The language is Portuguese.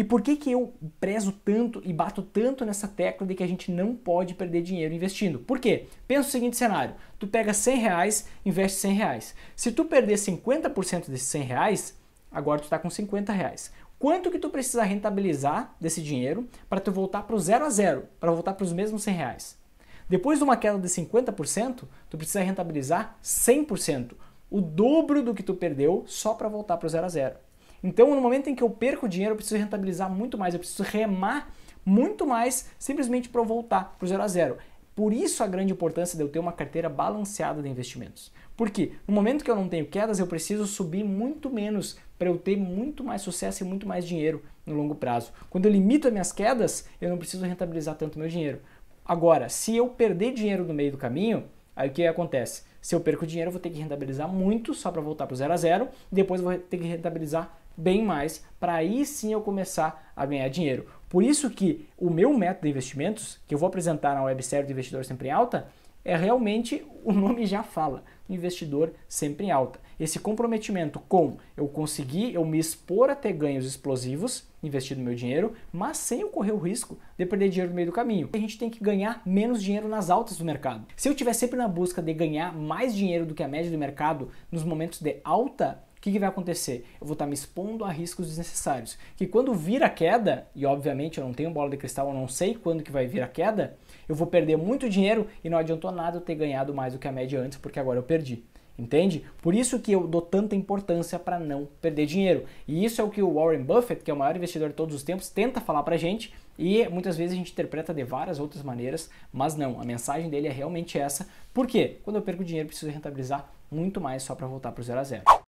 E por que, que eu prezo tanto e bato tanto nessa tecla de que a gente não pode perder dinheiro investindo? Por quê? Pensa o seguinte cenário, tu pega 100 reais, investe 100 reais. Se tu perder 50% desses 100 reais, agora tu está com 50 reais. Quanto que tu precisa rentabilizar desse dinheiro para tu voltar para o zero a zero, para voltar para os mesmos 100 reais? Depois de uma queda de 50%, tu precisa rentabilizar 100%, o dobro do que tu perdeu só para voltar para o zero a zero. Então, no momento em que eu perco dinheiro, eu preciso rentabilizar muito mais, eu preciso remar muito mais simplesmente para voltar para o zero a zero. Por isso a grande importância de eu ter uma carteira balanceada de investimentos. Porque no momento que eu não tenho quedas, eu preciso subir muito menos para eu ter muito mais sucesso e muito mais dinheiro no longo prazo. Quando eu limito as minhas quedas, eu não preciso rentabilizar tanto meu dinheiro. Agora, se eu perder dinheiro no meio do caminho, Aí o que acontece? Se eu perco dinheiro, eu vou ter que rentabilizar muito só para voltar para o zero a zero, depois vou ter que rentabilizar bem mais para aí sim eu começar a ganhar dinheiro. Por isso que o meu método de investimentos, que eu vou apresentar na websérie do Investidor Sempre em Alta, é realmente o nome já fala, investidor sempre em alta. Esse comprometimento com eu conseguir, eu me expor a ter ganhos explosivos, investindo meu dinheiro, mas sem eu correr o risco de perder dinheiro no meio do caminho. A gente tem que ganhar menos dinheiro nas altas do mercado. Se eu estiver sempre na busca de ganhar mais dinheiro do que a média do mercado nos momentos de alta, o que, que, vai acontecer? Eu vou estar me expondo a riscos desnecessários. Que quando vir a queda, e obviamente eu não tenho bola de cristal, eu não sei quando que vai vir a queda, eu vou perder muito dinheiro e não adiantou nada eu ter ganhado mais do que a média antes, porque agora eu perdi. Entende? Por isso que eu dou tanta importância para não perder dinheiro. E isso é o que o Warren Buffett, que é o maior investidor de todos os tempos, tenta falar para a gente e muitas vezes a gente interpreta de várias outras maneiras, mas não. A mensagem dele é realmente essa. Por quê? Quando eu perco dinheiro, preciso rentabilizar muito mais só para voltar para o zero a zero.